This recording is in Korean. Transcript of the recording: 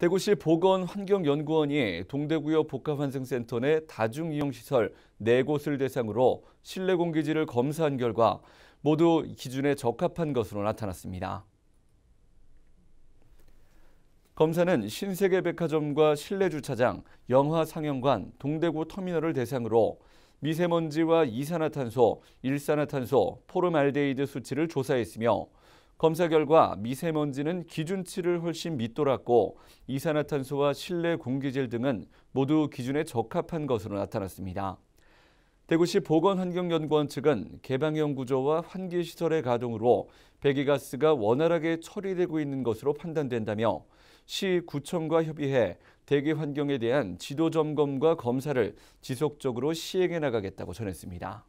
대구시 보건환경연구원이 동대구역 복합환생센터 내 다중이용시설 4곳을 대상으로 실내 공기질을 검사한 결과 모두 기준에 적합한 것으로 나타났습니다. 검사는 신세계 백화점과 실내 주차장, 영화 상영관, 동대구 터미널을 대상으로 미세먼지와 이산화탄소, 일산화탄소, 포름알데히드 수치를 조사했으며 검사 결과 미세먼지는 기준치를 훨씬 밑돌았고 이산화탄소와 실내 공기질 등은 모두 기준에 적합한 것으로 나타났습니다. 대구시 보건환경연구원 측은 개방형 구조와 환기시설의 가동으로 배기가스가 원활하게 처리되고 있는 것으로 판단된다며 시 구청과 협의해 대기 환경에 대한 지도 점검과 검사를 지속적으로 시행해 나가겠다고 전했습니다.